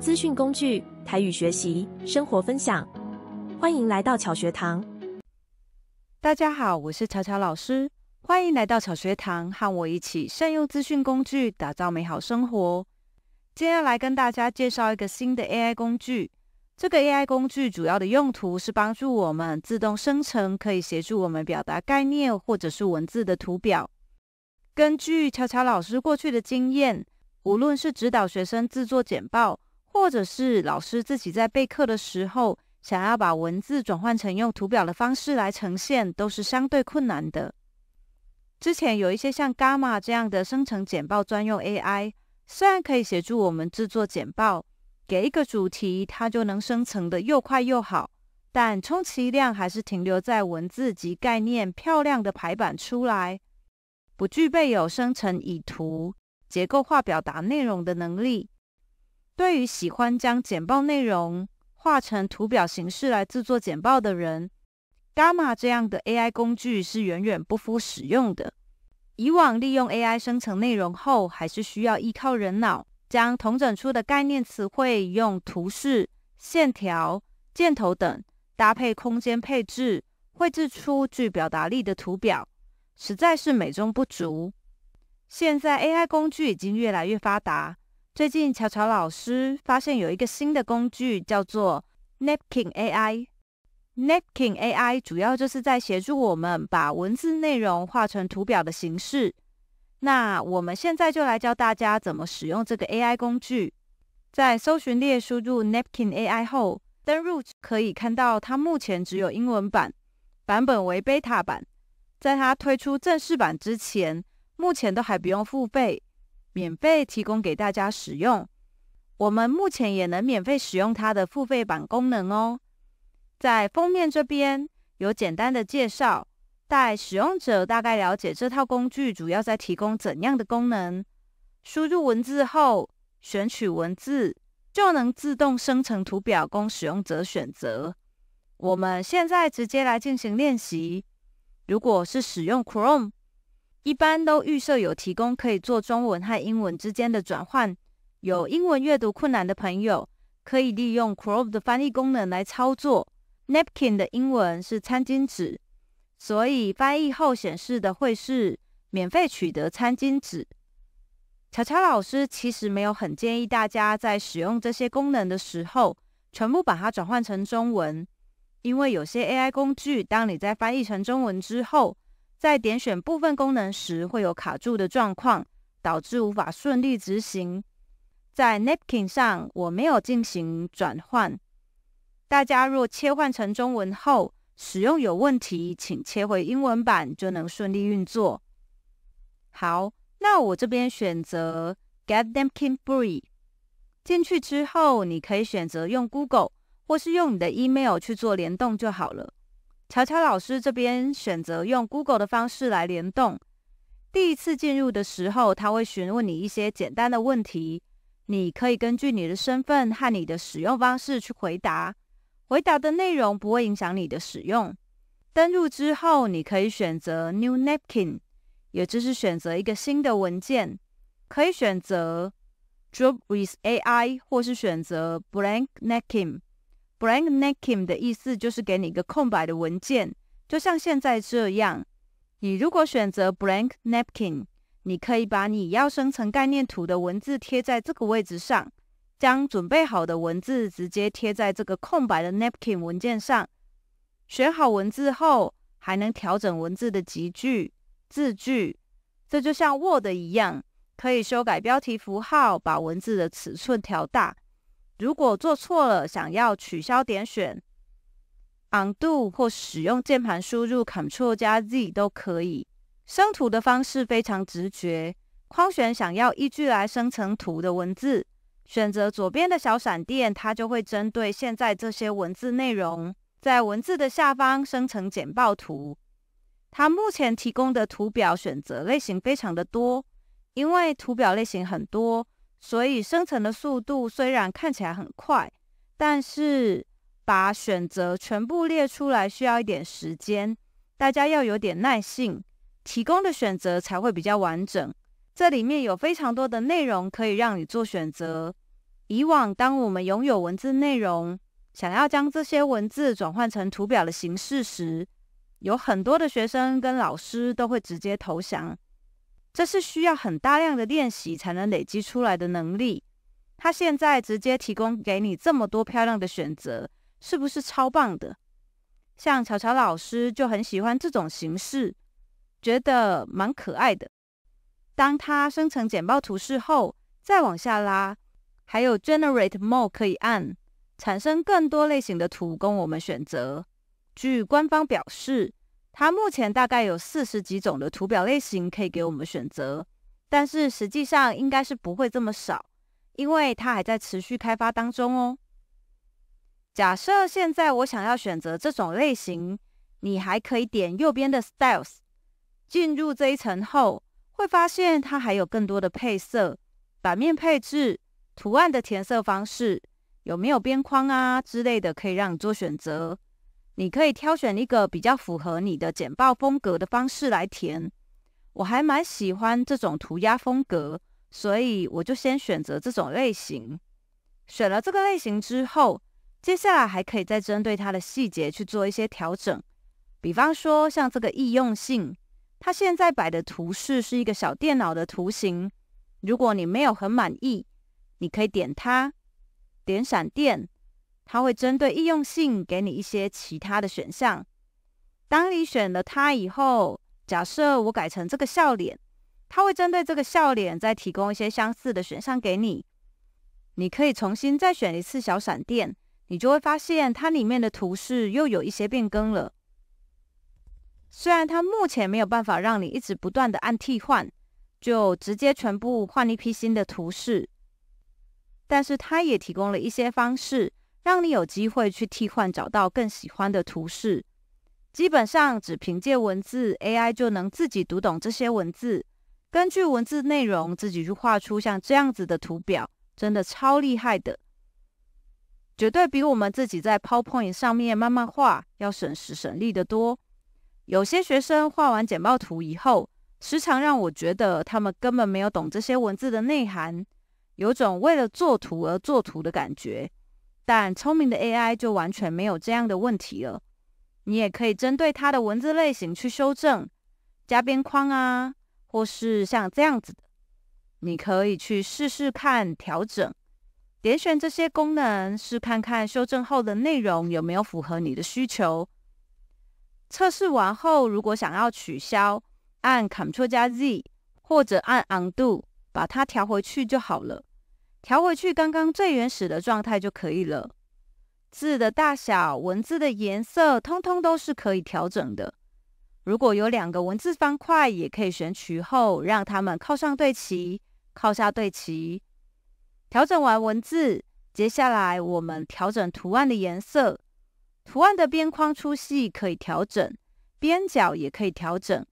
资讯工具、台语学习、生活分享，欢迎来到巧学堂。大家好，我是巧巧老师，欢迎来到巧学堂，和我一起善用资讯工具，打造美好生活。今天来跟大家介绍一个新的 AI 工具。这个 AI 工具主要的用途是帮助我们自动生成可以协助我们表达概念或者是文字的图表。根据巧巧老师过去的经验，无论是指导学生制作简报，或者是老师自己在备课的时候，想要把文字转换成用图表的方式来呈现，都是相对困难的。之前有一些像 Gamma 这样的生成简报专用 AI，虽然可以协助我们制作简报，给一个主题它就能生成的又快又好，但充其量还是停留在文字及概念漂亮的排版出来，不具备有生成以图结构化表达内容的能力。对于喜欢将简报内容画成图表形式来制作简报的人，g a m m a 这样的 AI 工具是远远不敷使用的。以往利用 AI 生成内容后，还是需要依靠人脑将同整出的概念词汇用图示、线条、箭头等搭配空间配置，绘制出具表达力的图表，实在是美中不足。现在 AI 工具已经越来越发达。最近，乔乔老师发现有一个新的工具，叫做 Napkin AI。Napkin AI 主要就是在协助我们把文字内容画成图表的形式。那我们现在就来教大家怎么使用这个 AI 工具。在搜寻列输入 Napkin AI 后，登入可以看到它目前只有英文版，版本为 Beta 版。在它推出正式版之前，目前都还不用付费。免费提供给大家使用，我们目前也能免费使用它的付费版功能哦。在封面这边有简单的介绍，带使用者大概了解这套工具主要在提供怎样的功能。输入文字后，选取文字就能自动生成图表供使用者选择。我们现在直接来进行练习。如果是使用 Chrome。一般都预设有提供可以做中文和英文之间的转换，有英文阅读困难的朋友可以利用 Chrome 的翻译功能来操作。Napkin 的英文是餐巾纸，所以翻译后显示的会是免费取得餐巾纸。乔乔老师其实没有很建议大家在使用这些功能的时候全部把它转换成中文，因为有些 AI 工具，当你在翻译成中文之后。在点选部分功能时会有卡住的状况，导致无法顺利执行。在 napkin 上我没有进行转换，大家若切换成中文后使用有问题，请切回英文版就能顺利运作。好，那我这边选择 get napkin free，进去之后你可以选择用 Google 或是用你的 email 去做联动就好了。乔乔老师这边选择用 Google 的方式来联动。第一次进入的时候，他会询问你一些简单的问题，你可以根据你的身份和你的使用方式去回答。回答的内容不会影响你的使用。登录之后，你可以选择 New Napkin，也就是选择一个新的文件，可以选择 d r o p with AI，或是选择 Blank Napkin。Blank napkin 的意思就是给你一个空白的文件，就像现在这样。你如果选择 blank napkin，你可以把你要生成概念图的文字贴在这个位置上，将准备好的文字直接贴在这个空白的 napkin 文件上。选好文字后，还能调整文字的集句、字句，这就像 Word 一样，可以修改标题符号，把文字的尺寸调大。如果做错了，想要取消点选，Undo 或使用键盘输入 Ctrl 加 Z 都可以。生图的方式非常直觉，框选想要依据来生成图的文字，选择左边的小闪电，它就会针对现在这些文字内容，在文字的下方生成简报图。它目前提供的图表选择类型非常的多，因为图表类型很多。所以生成的速度虽然看起来很快，但是把选择全部列出来需要一点时间，大家要有点耐性，提供的选择才会比较完整。这里面有非常多的内容可以让你做选择。以往当我们拥有文字内容，想要将这些文字转换成图表的形式时，有很多的学生跟老师都会直接投降。这是需要很大量的练习才能累积出来的能力。它现在直接提供给你这么多漂亮的选择，是不是超棒的？像巧巧老师就很喜欢这种形式，觉得蛮可爱的。当它生成简报图示后，再往下拉，还有 Generate More 可以按，产生更多类型的图供我们选择。据官方表示。它目前大概有四十几种的图表类型可以给我们选择，但是实际上应该是不会这么少，因为它还在持续开发当中哦。假设现在我想要选择这种类型，你还可以点右边的 Styles，进入这一层后，会发现它还有更多的配色、版面配置、图案的填色方式、有没有边框啊之类的，可以让你做选择。你可以挑选一个比较符合你的简报风格的方式来填。我还蛮喜欢这种涂鸦风格，所以我就先选择这种类型。选了这个类型之后，接下来还可以再针对它的细节去做一些调整。比方说像这个易用性，它现在摆的图示是一个小电脑的图形。如果你没有很满意，你可以点它，点闪电。它会针对易用性给你一些其他的选项。当你选了它以后，假设我改成这个笑脸，它会针对这个笑脸再提供一些相似的选项给你。你可以重新再选一次小闪电，你就会发现它里面的图示又有一些变更了。虽然它目前没有办法让你一直不断的按替换，就直接全部换一批新的图示，但是它也提供了一些方式。让你有机会去替换，找到更喜欢的图示。基本上只凭借文字，AI 就能自己读懂这些文字，根据文字内容自己去画出像这样子的图表，真的超厉害的，绝对比我们自己在 PowerPoint 上面慢慢画要省时省力的多。有些学生画完简报图以后，时常让我觉得他们根本没有懂这些文字的内涵，有种为了做图而做图的感觉。但聪明的 AI 就完全没有这样的问题了。你也可以针对它的文字类型去修正，加边框啊，或是像这样子的。你可以去试试看调整，点选这些功能，试看看修正后的内容有没有符合你的需求。测试完后，如果想要取消，按 Ctrl 加 Z 或者按 Undo，把它调回去就好了。调回去刚刚最原始的状态就可以了。字的大小、文字的颜色，通通都是可以调整的。如果有两个文字方块，也可以选取后，让它们靠上对齐、靠下对齐。调整完文字，接下来我们调整图案的颜色。图案的边框粗细可以调整，边角也可以调整，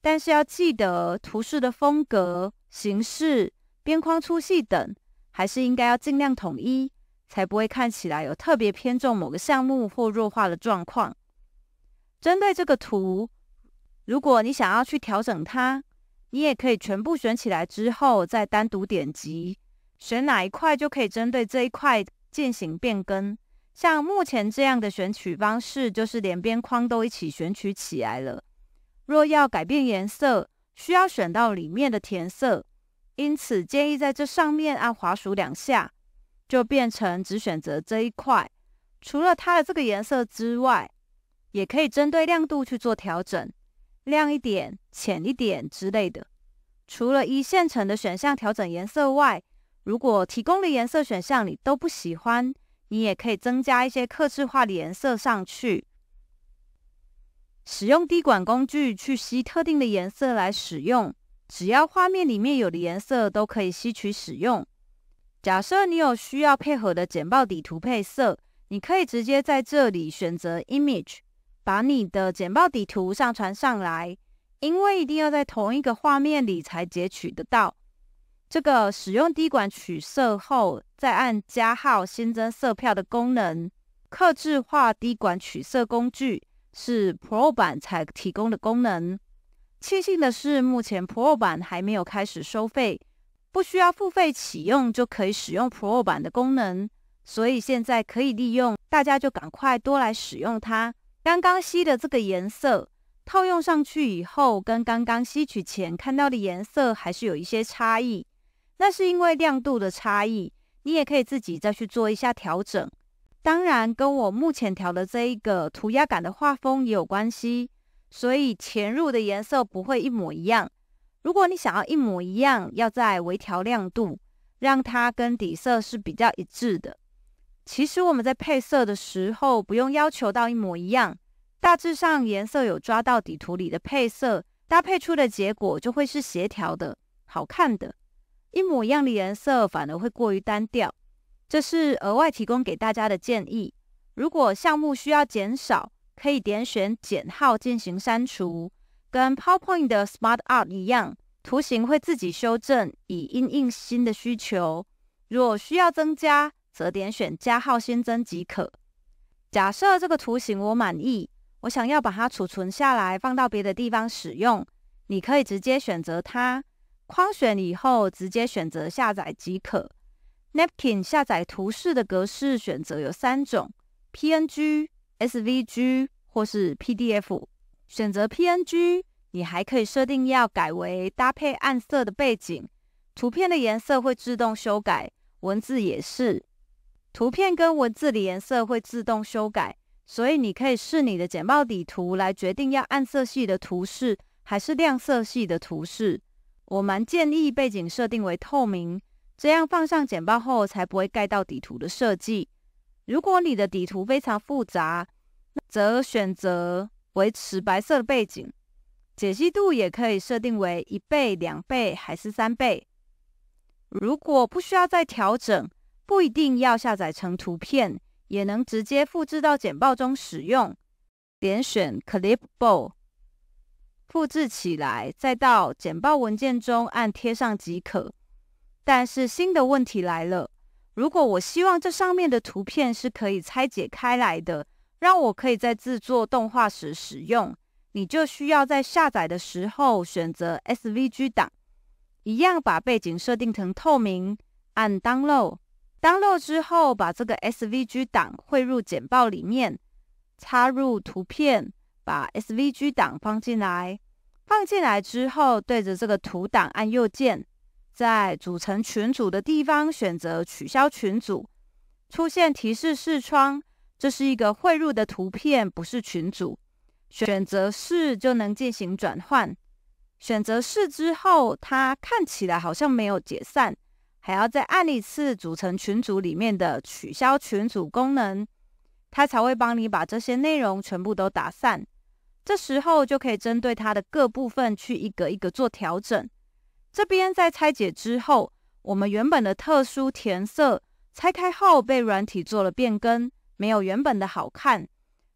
但是要记得图示的风格、形式、边框粗细等。还是应该要尽量统一，才不会看起来有特别偏重某个项目或弱化的状况。针对这个图，如果你想要去调整它，你也可以全部选起来之后再单独点击，选哪一块就可以针对这一块进行变更。像目前这样的选取方式，就是连边框都一起选取起来了。若要改变颜色，需要选到里面的填色。因此，建议在这上面按滑鼠两下，就变成只选择这一块。除了它的这个颜色之外，也可以针对亮度去做调整，亮一点、浅一点之类的。除了一线程的选项调整颜色外，如果提供的颜色选项你都不喜欢，你也可以增加一些客制化的颜色上去。使用滴管工具去吸特定的颜色来使用。只要画面里面有的颜色都可以吸取使用。假设你有需要配合的简报底图配色，你可以直接在这里选择 Image，把你的简报底图上传上来，因为一定要在同一个画面里才截取得到。这个使用滴管取色后，再按加号新增色票的功能，刻制化滴管取色工具是 Pro 版才提供的功能。庆幸的是，目前 Pro 版还没有开始收费，不需要付费启用就可以使用 Pro 版的功能，所以现在可以利用，大家就赶快多来使用它。刚刚吸的这个颜色套用上去以后，跟刚刚吸取前看到的颜色还是有一些差异，那是因为亮度的差异，你也可以自己再去做一下调整。当然，跟我目前调的这一个涂鸦感的画风也有关系。所以潜入的颜色不会一模一样。如果你想要一模一样，要再微调亮度，让它跟底色是比较一致的。其实我们在配色的时候，不用要求到一模一样，大致上颜色有抓到底图里的配色，搭配出的结果就会是协调的、好看的。一模一样的颜色反而会过于单调。这是额外提供给大家的建议。如果项目需要减少，可以点选减号进行删除，跟 PowerPoint 的 Smart Art 一样，图形会自己修正以应应新的需求。若需要增加，则点选加号新增即可。假设这个图形我满意，我想要把它储存下来放到别的地方使用，你可以直接选择它框选以后直接选择下载即可。Napkin 下载图示的格式选择有三种：PNG。SVG 或是 PDF，选择 PNG，你还可以设定要改为搭配暗色的背景，图片的颜色会自动修改，文字也是，图片跟文字的颜色会自动修改，所以你可以试你的简报底图来决定要暗色系的图示还是亮色系的图示。我蛮建议背景设定为透明，这样放上简报后才不会盖到底图的设计。如果你的底图非常复杂。则选择维持白色的背景，解析度也可以设定为一倍、两倍还是三倍。如果不需要再调整，不一定要下载成图片，也能直接复制到剪报中使用。点选 Clipboard 复制起来，再到剪报文件中按贴上即可。但是新的问题来了，如果我希望这上面的图片是可以拆解开来的。让我可以在制作动画时使用，你就需要在下载的时候选择 SVG 档，一样把背景设定成透明，按 Download，Download 之后把这个 SVG 档汇入剪报里面，插入图片，把 SVG 档放进来，放进来之后对着这个图档按右键，在组成群组的地方选择取消群组，出现提示视窗。这是一个汇入的图片，不是群组。选择是就能进行转换。选择是之后，它看起来好像没有解散，还要再按一次组成群组里面的取消群组功能，它才会帮你把这些内容全部都打散。这时候就可以针对它的各部分去一个一个做调整。这边在拆解之后，我们原本的特殊填色拆开后被软体做了变更。没有原本的好看，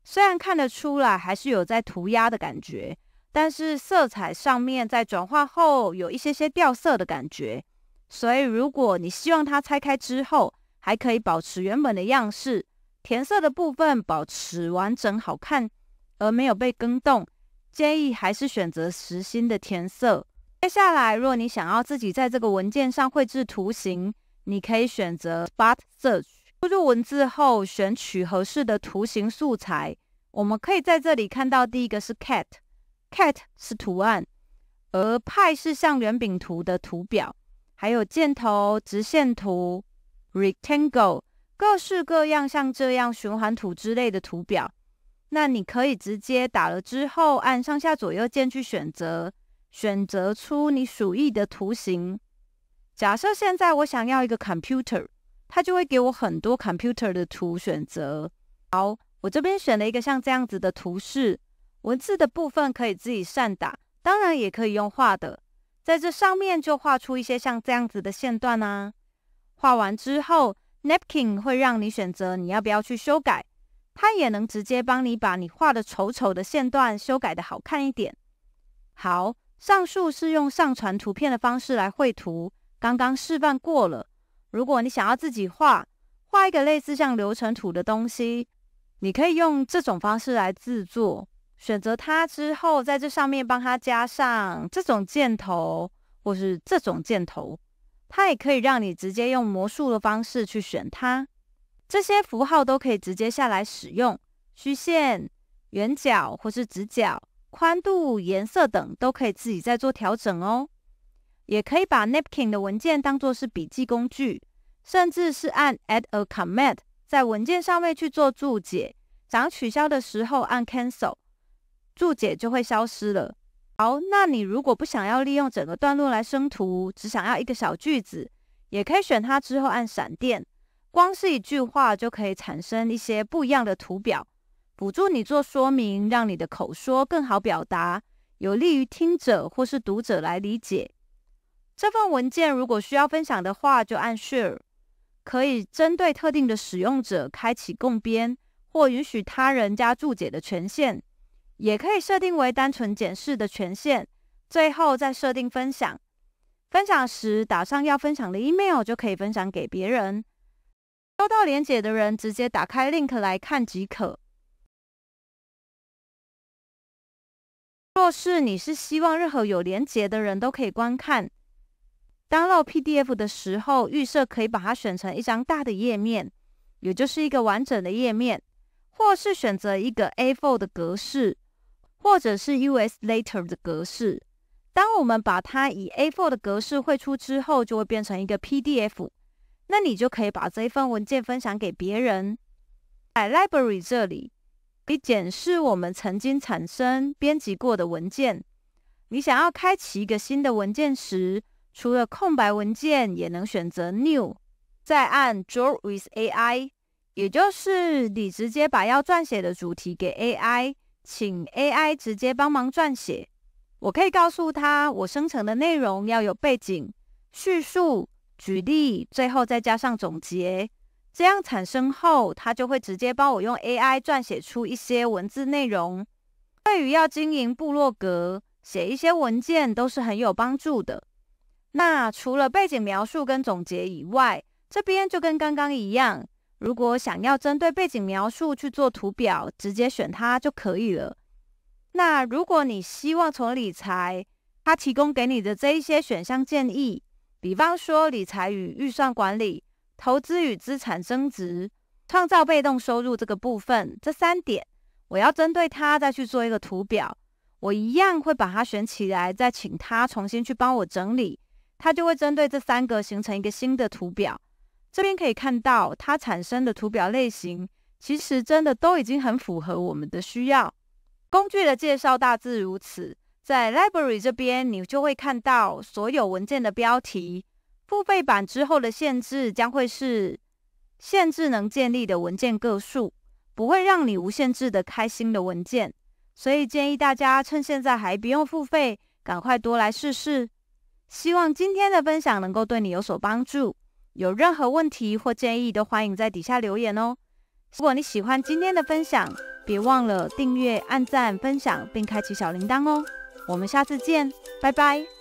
虽然看得出来还是有在涂鸦的感觉，但是色彩上面在转化后有一些些掉色的感觉。所以如果你希望它拆开之后还可以保持原本的样式，填色的部分保持完整好看而没有被更动，建议还是选择实心的填色。接下来，如果你想要自己在这个文件上绘制图形，你可以选择 Spot Search。输入文字后，选取合适的图形素材。我们可以在这里看到，第一个是 cat，cat 是图案，而派是像圆饼图的图表，还有箭头、直线图、rectangle 各式各样，像这样循环图之类的图表。那你可以直接打了之后，按上下左右键去选择，选择出你属意的图形。假设现在我想要一个 computer。它就会给我很多 computer 的图选择。好，我这边选了一个像这样子的图示，文字的部分可以自己善打，当然也可以用画的。在这上面就画出一些像这样子的线段啦。画完之后，napkin 会让你选择你要不要去修改，它也能直接帮你把你画的丑丑的线段修改的好看一点。好，上述是用上传图片的方式来绘图，刚刚示范过了。如果你想要自己画画一个类似像流程图的东西，你可以用这种方式来制作。选择它之后，在这上面帮它加上这种箭头或是这种箭头，它也可以让你直接用魔术的方式去选它。这些符号都可以直接下来使用，虚线、圆角或是直角、宽度、颜色等都可以自己再做调整哦。也可以把 napkin 的文件当做是笔记工具，甚至是按 add a comment 在文件上面去做注解。想取消的时候按 cancel，注解就会消失了。好，那你如果不想要利用整个段落来生图，只想要一个小句子，也可以选它之后按闪电，光是一句话就可以产生一些不一样的图表，辅助你做说明，让你的口说更好表达，有利于听者或是读者来理解。这份文件如果需要分享的话，就按 Share，可以针对特定的使用者开启共编或允许他人加注解的权限，也可以设定为单纯检视的权限。最后再设定分享，分享时打上要分享的 email 就可以分享给别人。收到连结的人直接打开 link 来看即可。若是你是希望任何有连结的人都可以观看。当 load PDF 的时候，预设可以把它选成一张大的页面，也就是一个完整的页面，或是选择一个 A4 的格式，或者是 US Letter 的格式。当我们把它以 A4 的格式绘出之后，就会变成一个 PDF。那你就可以把这一份文件分享给别人。在 Library 这里，可以检视我们曾经产生、编辑过的文件。你想要开启一个新的文件时，除了空白文件，也能选择 New，再按 Draw with AI，也就是你直接把要撰写的主题给 AI，请 AI 直接帮忙撰写。我可以告诉他，我生成的内容要有背景、叙述、举例，最后再加上总结。这样产生后，它就会直接帮我用 AI 撰写出一些文字内容，对于要经营部落格、写一些文件都是很有帮助的。那除了背景描述跟总结以外，这边就跟刚刚一样。如果想要针对背景描述去做图表，直接选它就可以了。那如果你希望从理财，它提供给你的这一些选项建议，比方说理财与预算管理、投资与资产增值、创造被动收入这个部分，这三点，我要针对它再去做一个图表，我一样会把它选起来，再请它重新去帮我整理。它就会针对这三个形成一个新的图表，这边可以看到它产生的图表类型，其实真的都已经很符合我们的需要。工具的介绍大致如此，在 Library 这边你就会看到所有文件的标题。付费版之后的限制将会是限制能建立的文件个数，不会让你无限制的开新的文件。所以建议大家趁现在还不用付费，赶快多来试试。希望今天的分享能够对你有所帮助。有任何问题或建议，都欢迎在底下留言哦。如果你喜欢今天的分享，别忘了订阅、按赞、分享，并开启小铃铛哦。我们下次见，拜拜。